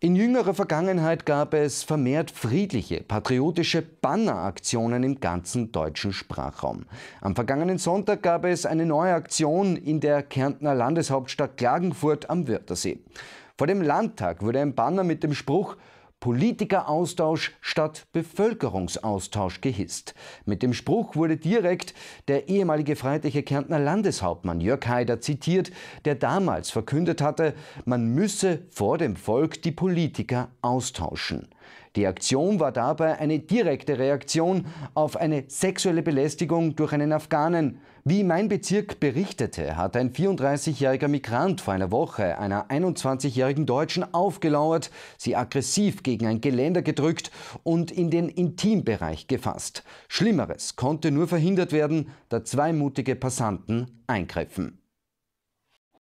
In jüngerer Vergangenheit gab es vermehrt friedliche, patriotische Banneraktionen im ganzen deutschen Sprachraum. Am vergangenen Sonntag gab es eine neue Aktion in der Kärntner Landeshauptstadt Klagenfurt am Wörthersee. Vor dem Landtag wurde ein Banner mit dem Spruch Politikeraustausch statt Bevölkerungsaustausch gehisst. Mit dem Spruch wurde direkt der ehemalige freiheitliche Kärntner Landeshauptmann Jörg Haider zitiert, der damals verkündet hatte, man müsse vor dem Volk die Politiker austauschen. Die Aktion war dabei eine direkte Reaktion auf eine sexuelle Belästigung durch einen Afghanen. Wie mein Bezirk berichtete, hat ein 34-jähriger Migrant vor einer Woche einer 21-jährigen Deutschen aufgelauert, sie aggressiv gegen ein Geländer gedrückt und in den Intimbereich gefasst. Schlimmeres konnte nur verhindert werden, da zwei mutige Passanten eingriffen.